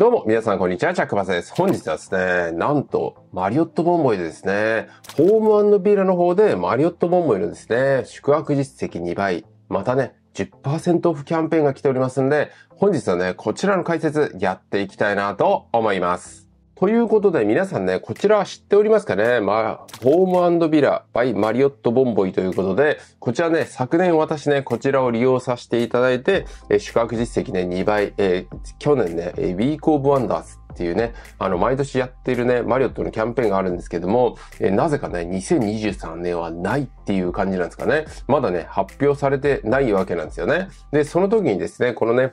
どうも、皆さん、こんにちは。チャックバスです。本日はですね、なんと、マリオットボンボイでですね、ホームビラの方で、マリオットボンボイのですね、宿泊実績2倍、またね、10%オフキャンペーンが来ておりますんで、本日はね、こちらの解説、やっていきたいなと思います。ということで皆さんね、こちら知っておりますかねまあ、ホームビラ by マリオットボンボイということで、こちらね、昨年私ね、こちらを利用させていただいて、え宿泊実績ね、2倍、えー、去年ね、ウィークオブワンダースっていうね、あの、毎年やってるね、マリオットのキャンペーンがあるんですけども、えー、なぜかね、2023年はないっていう感じなんですかね。まだね、発表されてないわけなんですよね。で、その時にですね、このね、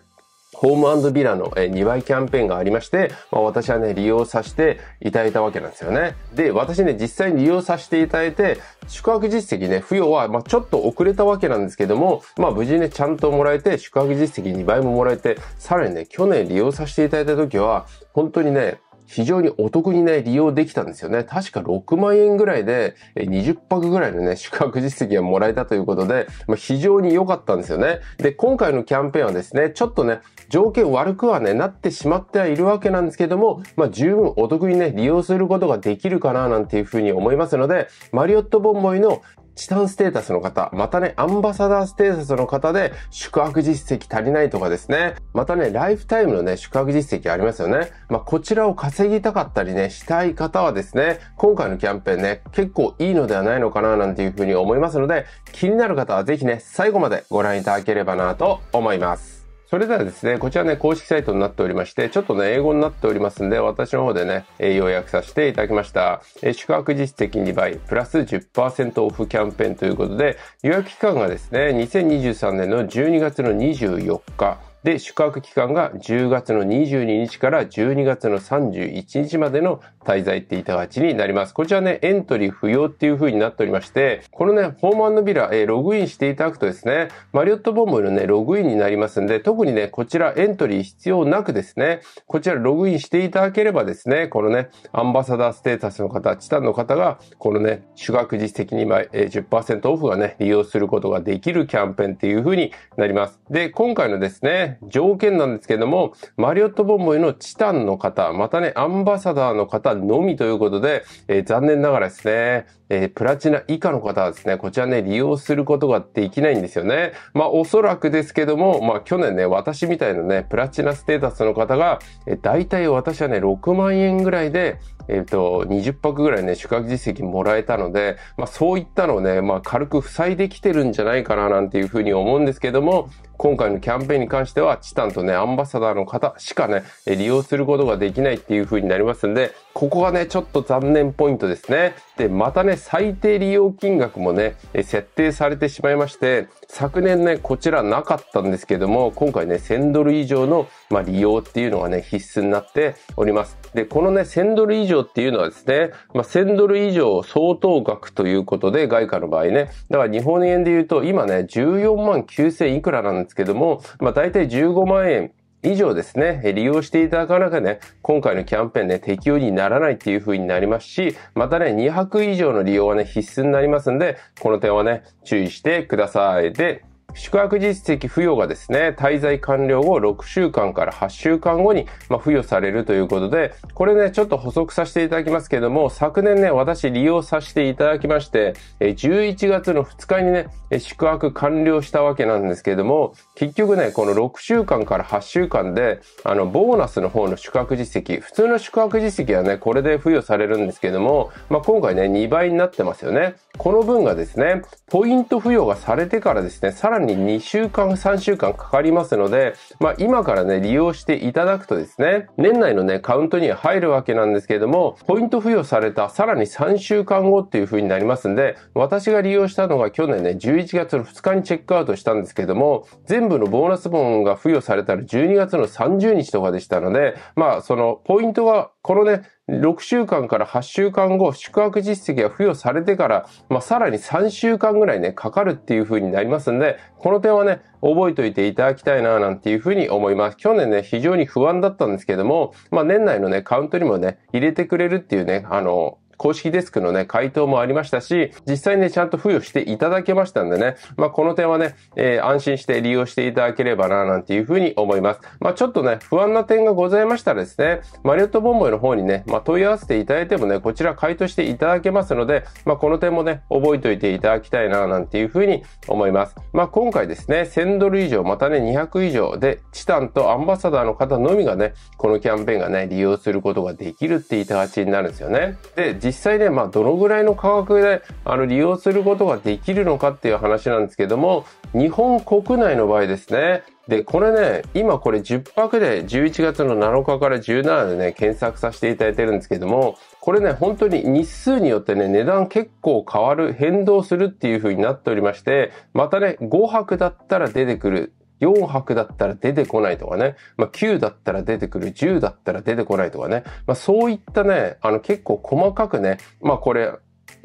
ホームビラの2倍キャンペーンがありまして、まあ、私はね、利用させていただいたわけなんですよね。で、私ね、実際に利用させていただいて、宿泊実績ね、付与は、まあ、ちょっと遅れたわけなんですけども、まあ、無事ね、ちゃんともらえて、宿泊実績2倍ももらえて、さらにね、去年利用させていただいた時は、本当にね、非常にお得にね、利用できたんですよね。確か6万円ぐらいで、20泊ぐらいのね、宿泊実績がもらえたということで、まあ、非常に良かったんですよね。で、今回のキャンペーンはですね、ちょっとね、条件悪くはね、なってしまってはいるわけなんですけども、まあ、十分お得にね、利用することができるかななんていうふうに思いますので、マリオットボンボイのチタンステータスの方、またね、アンバサダーステータスの方で宿泊実績足りないとかですね、またね、ライフタイムのね、宿泊実績ありますよね。まあ、こちらを稼ぎたかったりね、したい方はですね、今回のキャンペーンね、結構いいのではないのかななんていうふうに思いますので、気になる方はぜひね、最後までご覧いただければなと思います。それではですね、こちらね、公式サイトになっておりまして、ちょっとね、英語になっておりますんで、私の方でね、え要約させていただきました。え宿泊実績2倍、プラス10%オフキャンペーンということで、予約期間がですね、2023年の12月の24日、で、宿泊期間が10月の22日から12月の31日までの滞在っていたがちになります。こちらね、エントリー不要っていう風になっておりまして、このね、ホームンのビラ、えログインしていただくとですね、マリオットボンボイのね、ログインになりますんで、特にね、こちらエントリー必要なくですね、こちらログインしていただければですね、このね、アンバサダーステータスの方、チタンの方が、このね、宿泊実績2枚、10%オフがね、利用することができるキャンペーンっていう風になります。で、今回のですね、条件なんですけども、マリオットボンボイのチタンの方、またね、アンバサダーの方のみということで、えー、残念ながらですね、えー、プラチナ以下の方はですね、こちらね、利用することができないんですよね。まあ、おそらくですけども、まあ、去年ね、私みたいなね、プラチナステータスの方が、えー、大体私はね、6万円ぐらいで、えっ、ー、と、20泊ぐらいね、宿泊実績もらえたので、まあそういったのをね、まあ軽く塞いできてるんじゃないかななんていうふうに思うんですけども、今回のキャンペーンに関しては、チタンとね、アンバサダーの方しかね、利用することができないっていうふうになりますんで、ここがね、ちょっと残念ポイントですね。で、またね、最低利用金額もね、設定されてしまいまして、昨年ね、こちらなかったんですけども、今回ね、1000ドル以上の、まあ、利用っていうのがね、必須になっております。で、このね、1000ドル以上っていうのはですね、まあ、1000ドル以上相当額ということで、外貨の場合ね、だから日本円で言うと、今ね、14万9000いくらなんですけども、まあ、大体15万円以上ですね、利用していただかなきゃね、今回のキャンペーンね、適用にならないっていう風になりますし、またね、2泊以上の利用はね、必須になりますんで、この点はね、注意してください。で、宿泊実績付与がですね、滞在完了後6週間から8週間後に、ま付与されるということで、これね、ちょっと補足させていただきますけども、昨年ね、私利用させていただきまして、11月の2日にね、宿泊完了したわけなんですけども、結局ね、この6週間から8週間で、あの、ボーナスの方の宿泊実績、普通の宿泊実績はね、これで付与されるんですけども、まあ、今回ね、2倍になってますよね。この分がですね、ポイント付与がされてからですね、さらに2週間、3週間かかりますので、まあ今からね、利用していただくとですね、年内のね、カウントには入るわけなんですけれども、ポイント付与されたさらに3週間後っていう風になりますんで、私が利用したのが去年ね、11月の2日にチェックアウトしたんですけども、全部のボーナスボンが付与されたら12月の30日とかでしたので、まあそのポイントがこのね、6週間から8週間後、宿泊実績が付与されてから、まあ、さらに3週間ぐらいね、かかるっていう風になりますんで、この点はね、覚えておいていただきたいな、なんていう風に思います。去年ね、非常に不安だったんですけども、まあ、年内のね、カウントにもね、入れてくれるっていうね、あの、公式デスクのね、回答もありましたし、実際ね、ちゃんと付与していただけましたんでね、まあ、この点はね、えー、安心して利用していただければな、なんていうふうに思います。まあ、ちょっとね、不安な点がございましたらですね、マリオットボンボイの方にね、まあ、問い合わせていただいてもね、こちら回答していただけますので、まあ、この点もね、覚えておいていただきたいな、なんていうふうに思います。まあ、今回ですね、1000ドル以上、またね、200以上で、チタンとアンバサダーの方のみがね、このキャンペーンがね、利用することができるっていた形になるんですよね。で、実際ね、まあ、どのぐらいの価格で、あの、利用することができるのかっていう話なんですけども、日本国内の場合ですね、で、これね、今これ10泊で11月の7日から17でね、検索させていただいてるんですけども、これね、本当に日数によってね、値段結構変わる、変動するっていう風になっておりまして、またね、5泊だったら出てくる4泊だったら出てこないとかね、まあ、9だったら出てくる、10だったら出てこないとかね、まあ、そういったね、あの結構細かくね、まあこれ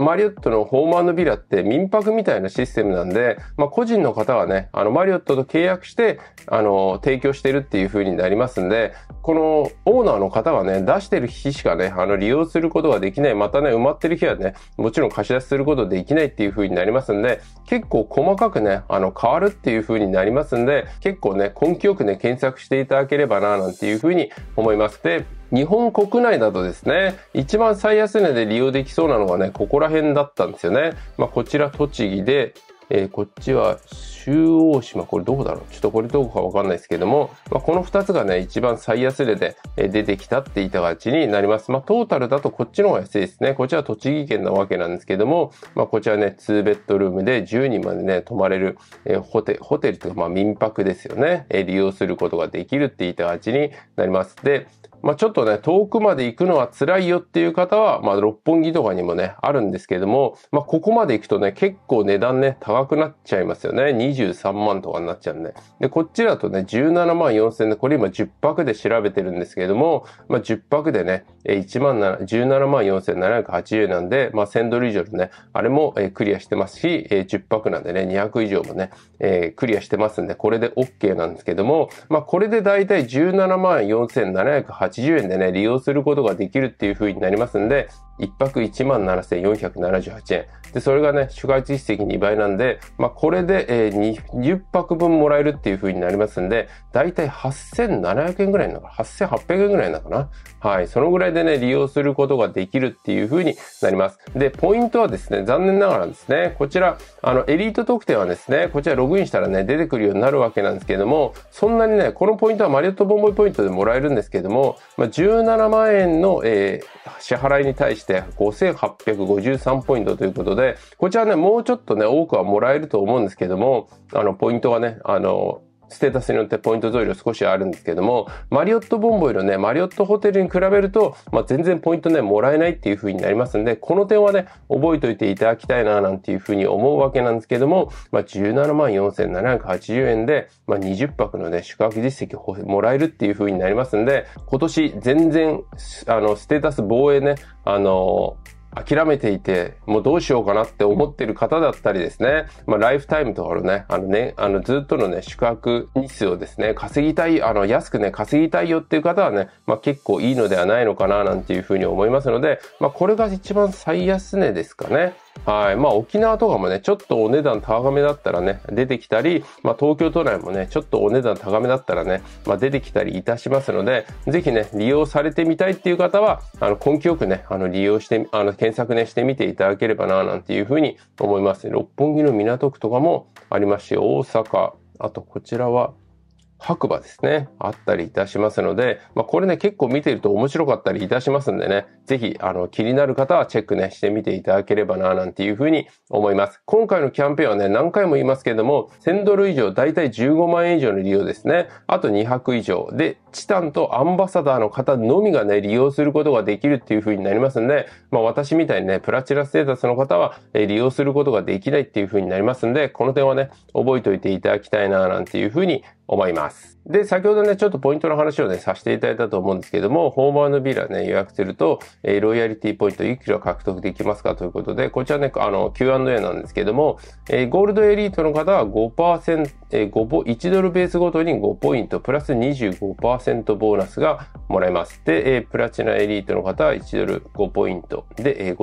マリオットのホームビラって民泊みたいなシステムなんで、まあ、個人の方はね、あの、マリオットと契約して、あの、提供してるっていう風になりますんで、このオーナーの方はね、出してる日しかね、あの、利用することができない、またね、埋まってる日はね、もちろん貸し出しすることできないっていう風になりますんで、結構細かくね、あの、変わるっていう風になりますんで、結構ね、根気よくね、検索していただければな、なんていう風に思います。で、日本国内だとですね、一番最安値で利用できそうなのがね、ここら辺だったんですよね。まあ、こちら栃木で、えー、こっちは中央島、これどこだろうちょっとこれどこかわかんないですけども、まあ、この2つがね、一番最安値で出てきたっていた形になります。まあ、トータルだとこっちの方が安いですね。こちらは栃木県なわけなんですけども、まあ、こちらね、2ベッドルームで10人までね、泊まれる、えー、ホテホテルというか、まあ、民泊ですよね、えー、利用することができるっていた形になります。で、まあ、ちょっとね、遠くまで行くのは辛いよっていう方は、まあ、六本木とかにもね、あるんですけれども、まあ、ここまで行くとね、結構値段ね、高くなっちゃいますよね。23万とかになっちゃうんで。で、こっちだとね、17万4千で、これ今10泊で調べてるんですけれども、まあ、10泊でね、1万7、17万4780円なんで、まあ、1000ドル以上のね、あれもクリアしてますし、10泊なんでね、200以上もね、えー、クリアしてますんで、これで OK なんですけども、まあ、これでだいたい17万4780円80円でね、利用することができるっていう風になりますんで、1泊1万7478円。で、それがね、宿泊地実績2倍なんで、まあ、これで、えー、20泊分もらえるっていう風になりますんで、だいたい8700円ぐらいなのかな ?8800 円ぐらいなのかなはい。そのぐらいでね、利用することができるっていう風になります。で、ポイントはですね、残念ながらですね、こちら、あの、エリート特典はですね、こちらログインしたらね、出てくるようになるわけなんですけれども、そんなにね、このポイントはマリオットボンボイポイントでもらえるんですけれども、まあ、17万円の、えー、支払いに対して、5853ポイントということで、こちらね、もうちょっとね、多くはもらえると思うんですけども、あの、ポイントがね、あの、ステータスによってポイント増量少しあるんですけども、マリオットボンボイのね、マリオットホテルに比べると、まあ、全然ポイントね、もらえないっていう風になりますんで、この点はね、覚えておいていただきたいな、なんていう風に思うわけなんですけども、まあ、17万4780円で、まあ、20泊のね、宿泊実績もらえるっていう風になりますんで、今年全然、あの、ステータス防衛ね、あのー諦めていて、もうどうしようかなって思ってる方だったりですね、まあ、ライフタイムとかのね、あのね、あの、ずっとのね、宿泊日数をですね、稼ぎたい、あの、安くね、稼ぎたいよっていう方はね、まあ、結構いいのではないのかな、なんていうふうに思いますので、まあ、これが一番最安値ですかね。はい。まあ、沖縄とかもね、ちょっとお値段高めだったらね、出てきたり、まあ、東京都内もね、ちょっとお値段高めだったらね、まあ、出てきたりいたしますので、ぜひね、利用されてみたいっていう方は、あの、根気よくね、あの、利用して、あの、検索ね、してみていただければな、なんていうふうに思います。六本木の港区とかもありますし、大阪、あとこちらは、白馬ですね、あったりいたしますので、まあ、これね、結構見てると面白かったりいたしますんでね、ぜひ、あの、気になる方はチェックね、してみていただければな、なんていうふうに思います。今回のキャンペーンはね、何回も言いますけれども、1000ドル以上、だいたい15万円以上の利用ですね。あと2泊以上。で、チタンとアンバサダーの方のみがね、利用することができるっていうふうになりますんで、まあ、私みたいにね、プラチナステータスの方は、え利用することができないっていうふうになりますんで、この点はね、覚えておいていただきたいな、なんていうふうに思います。で、先ほどね、ちょっとポイントの話をね、させていただいたと思うんですけども、ホームのビラね、予約すると、えー、ロイヤリティポイントいくら獲得できますかということで、こちらね、あの、Q&A なんですけども、えー、ゴールドエリートの方は5%、えー、5、1ドルベースごとに5ポイント、プラス25%ボーナスがもらえます。で、えー、プラチナエリートの方は1ドル5ポイントで、えー、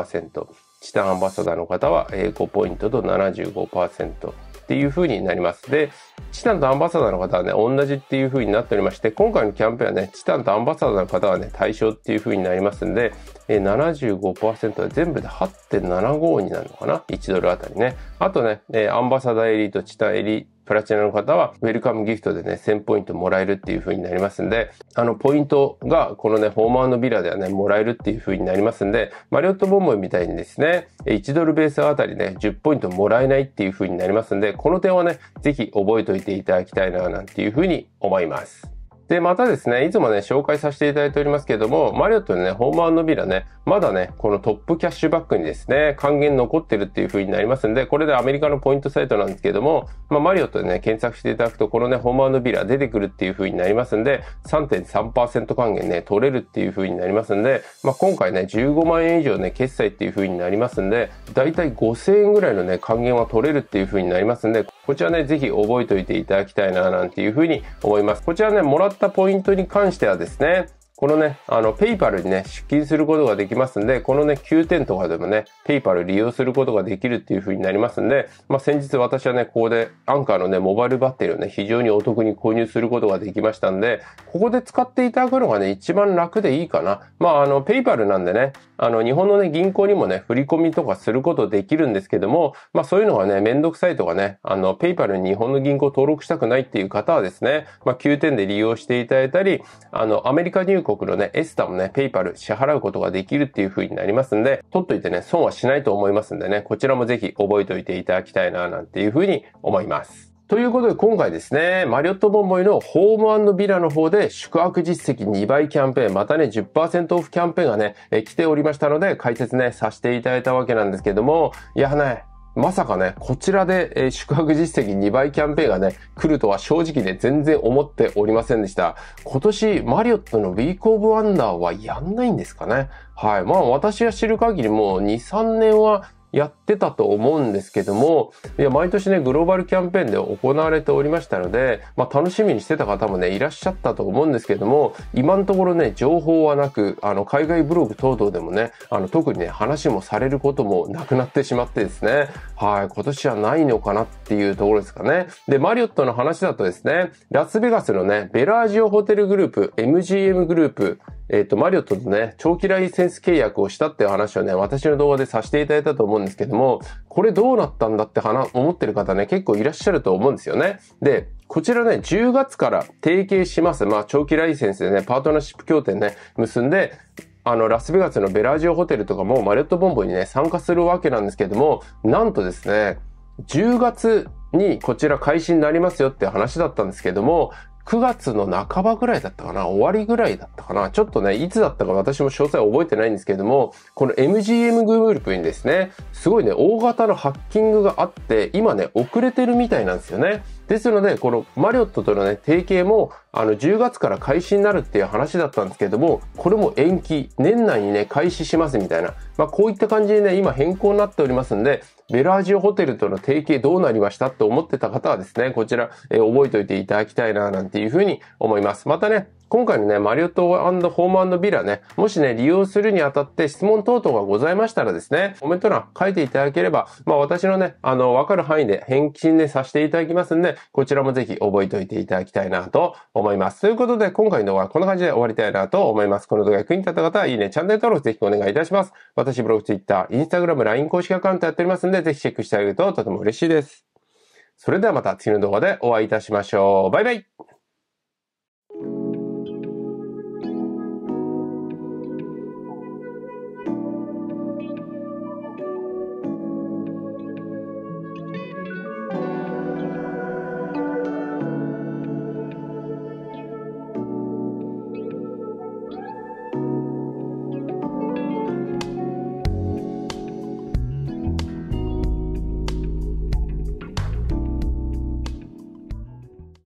50%。チタンアンバサダーの方は、えー、5ポイントと75%。っていう風になります。で、チタンとアンバサダーの方はね、同じっていう風になっておりまして、今回のキャンペーンはね、チタンとアンバサダーの方はね、対象っていう風になりますんで、ー、75%は全部で8.75になるのかな ?1 ドルあたりね。あとね、アンバサダーエリート、チタエリプラチナの方は、ウェルカムギフトでね、1000ポイントもらえるっていう風になりますんで、あの、ポイントが、このね、ホーマーのビラではね、もらえるっていう風になりますんで、マリオットボンボンみたいにですね、1ドルベースあたりね、10ポイントもらえないっていう風になりますんで、この点はね、ぜひ覚えておいていただきたいな、なんていう風に思います。で、またですね、いつもね、紹介させていただいておりますけれども、マリオットのね、ホームビラね、まだね、このトップキャッシュバックにですね、還元残ってるっていう風になりますんで、これでアメリカのポイントサイトなんですけれども、まあ、マリオットでね、検索していただくと、このね、ホームビラ出てくるっていう風になりますんで、3.3%還元ね、取れるっていう風になりますんで、まあ、今回ね、15万円以上ね、決済っていう風になりますんで、だいたい5000円ぐらいのね、還元は取れるっていう風になりますんで、こちらね、ぜひ覚えておいていただきたいな、なんていうふうに思います。こちらね、もらったポイントに関してはですね、このね、あの、ペイパルにね、出金することができますんで、このね、9点とかでもね、ペイパル利用することができるっていう風になりますんで、まあ、先日私はね、ここで、アンカーのね、モバイルバッテリーをね、非常にお得に購入することができましたんで、ここで使っていただくのがね、一番楽でいいかな。まあ、あの、ペイパルなんでね、あの、日本のね、銀行にもね、振り込みとかすることできるんですけども、まあ、そういうのがね、めんどくさいとかね、あの、ペイパルに日本の銀行登録したくないっていう方はですね、まあ、9点で利用していただいたり、あの、アメリカ入国のね、エスタもね、ペイパル支払うことができるっていう風になりますんで、取っといてね、損はしないと思いますんでね、こちらもぜひ覚えておいていただきたいな、なんていう風に思います。ということで今回ですね、マリオットボンボイのホームビラの方で宿泊実績2倍キャンペーン、またね10%オフキャンペーンがね、え来ておりましたので解説ね、させていただいたわけなんですけども、いやね、まさかね、こちらで、宿泊実績2倍キャンペーンがね、来るとは正直ね、全然思っておりませんでした。今年、マリオットのウィークオブワンダーはやんないんですかね。はい。まあ私が知る限りもう2、3年はやってってたと思うんですけども、いや、毎年ね、グローバルキャンペーンで行われておりましたので、まあ、楽しみにしてた方もね、いらっしゃったと思うんですけども、今のところね、情報はなく、あの、海外ブログ等々でもね、あの、特にね、話もされることもなくなってしまってですね、はい、今年はないのかなっていうところですかね。で、マリオットの話だとですね、ラスベガスのね、ベラージオホテルグループ、MGM グループ、えっ、ー、と、マリオットとね、長期ライセンス契約をしたっていう話をね、私の動画でさせていただいたと思うんですけどども、これどうなったんだって思ってる方ね、結構いらっしゃると思うんですよね。で、こちらね、10月から提携します。まあ、長期ライセンスでね、パートナーシップ協定ね、結んで、あの、ラスベガスのベラージオホテルとかもマリオットボンボにね、参加するわけなんですけども、なんとですね、10月にこちら開始になりますよって話だったんですけども、9月の半ばぐらいだったかな終わりぐらいだったかなちょっとね、いつだったか私も詳細覚えてないんですけれども、この MGM グループにですね、すごいね、大型のハッキングがあって、今ね、遅れてるみたいなんですよね。ですので、このマリオットとのね、提携も、あの、10月から開始になるっていう話だったんですけども、これも延期、年内にね、開始しますみたいな、まあ、こういった感じでね、今変更になっておりますんで、ベラージオホテルとの提携どうなりましたって思ってた方はですね、こちら、えー、覚えておいていただきたいな、なんていうふうに思います。またね、今回のね、マリオットホームビラね、もしね、利用するにあたって質問等々がございましたらですね、コメント欄書いていただければ、まあ私のね、あの、わかる範囲で返金でさせていただきますんで、こちらもぜひ覚えておいていただきたいなと思います。ということで、今回の動画はこんな感じで終わりたいなと思います。この動画が役に立った方は、いいね、チャンネル登録ぜひお願いいたします。私、ブログ、ツイッター、インスタグラム、LINE 公式アカウントやっておりますんで、ぜひチェックしてあげるととても嬉しいです。それではまた次の動画でお会いいたしましょう。バイバイ